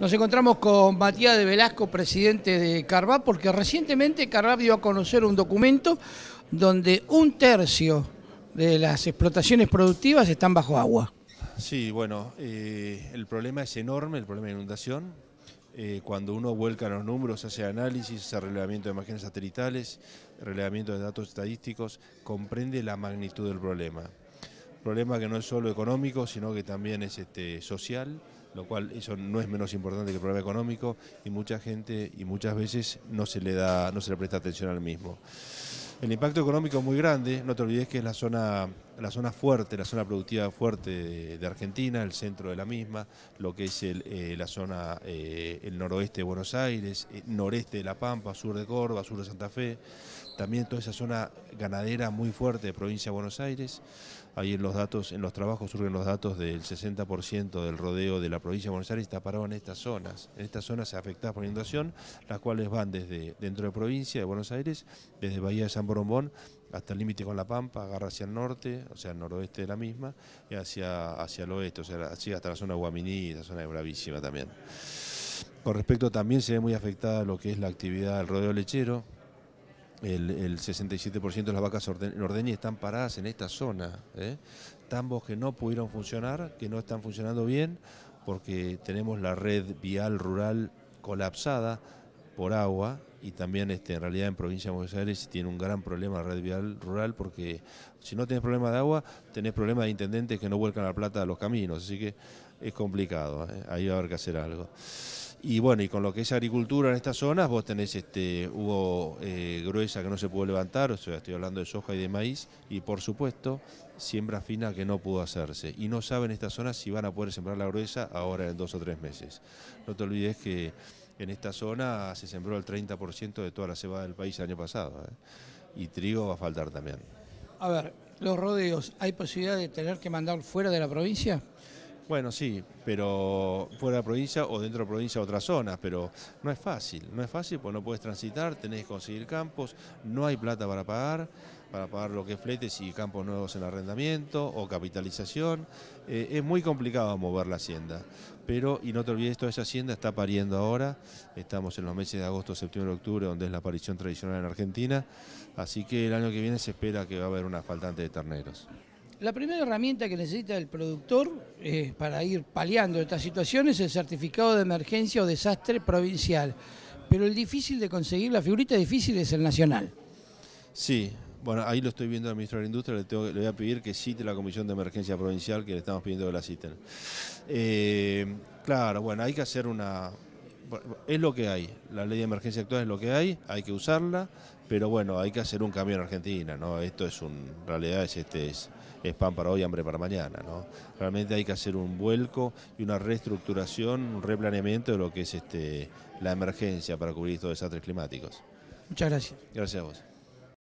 Nos encontramos con Matías de Velasco, presidente de Carvap, porque recientemente Carvap dio a conocer un documento donde un tercio de las explotaciones productivas están bajo agua. Sí, bueno, eh, el problema es enorme, el problema de inundación. Eh, cuando uno vuelca los números, hace análisis, hace relevamiento de imágenes satelitales, relevamiento de datos estadísticos, comprende la magnitud del problema problema que no es solo económico, sino que también es este, social, lo cual eso no es menos importante que el problema económico y mucha gente y muchas veces no se le da, no se le presta atención al mismo. El impacto económico es muy grande, no te olvides que es la zona la zona fuerte, la zona productiva fuerte de, Argentina, el centro de la misma, lo que es el, eh, la zona, eh, el noroeste de Buenos Aires, eh, noreste de La Pampa, sur de Córdoba, sur de Santa Fe, también toda esa zona ganadera muy fuerte de provincia de Buenos Aires. Ahí en los datos, en los trabajos surgen los datos del 60% del rodeo de la provincia de Buenos Aires está parado en estas zonas. En estas zonas se afectadas por inundación, las cuales van desde dentro de provincia de Buenos Aires, desde Bahía de San Borombón hasta el límite con La Pampa, agarra hacia el norte, o sea, el noroeste de la misma, y hacia, hacia el oeste, o sea, así hasta la zona de Guaminí, la zona de Bravísima también. Con respecto también se ve muy afectada lo que es la actividad del rodeo lechero, el, 67% de las vacas orden, están paradas en esta zona, ¿eh? tambos que no pudieron funcionar, que no están funcionando bien, porque tenemos la red vial rural colapsada por agua, y también este, en realidad en provincia de Buenos Aires tiene un gran problema red vial rural porque si no tenés problema de agua, tenés problema de intendentes que no vuelcan la plata a los caminos, así que es complicado, ¿eh? ahí va a haber que hacer algo. Y bueno, y con lo que es agricultura en estas zonas, vos tenés, este, hubo eh, gruesa que no se pudo levantar, o sea, estoy hablando de soja y de maíz, y por supuesto, siembra fina que no pudo hacerse. Y no saben estas zonas si van a poder sembrar la gruesa ahora en dos o tres meses. No te olvides que en esta zona se sembró el 30% de toda la cebada del país el año pasado. ¿eh? Y trigo va a faltar también. A ver, los rodeos, ¿hay posibilidad de tener que mandar fuera de la provincia? Bueno, sí, pero fuera de provincia o dentro de provincia otras zonas, pero no es fácil, no es fácil porque no puedes transitar, tenés que conseguir campos, no hay plata para pagar, para pagar lo que es fletes y campos nuevos en arrendamiento o capitalización. Eh, es muy complicado mover la hacienda, pero, y no te olvides, toda esa hacienda está pariendo ahora, estamos en los meses de agosto, septiembre, octubre, donde es la aparición tradicional en Argentina, así que el año que viene se espera que va a haber una faltante de terneros. La primera herramienta que necesita el productor eh, para ir paliando estas situaciones es el certificado de emergencia o desastre provincial. Pero el difícil de conseguir, la figurita difícil es el nacional. Sí, bueno, ahí lo estoy viendo al ministro de la Industria, le, voy a pedir que cite la Comisión de Emergencia Provincial que le estamos pidiendo que la citen. Eh, claro, bueno, hay que hacer una, es lo que hay. La ley de emergencia actual es lo que hay, hay que usarla, pero bueno, hay que hacer un cambio en Argentina, ¿no? Esto es un, realidad es este es, pan para hoy, hambre para mañana, ¿no? Realmente hay que hacer un vuelco y una reestructuración, un replaneamiento de lo que es este la emergencia para cubrir estos desastres climáticos. Muchas gracias. Gracias a vos.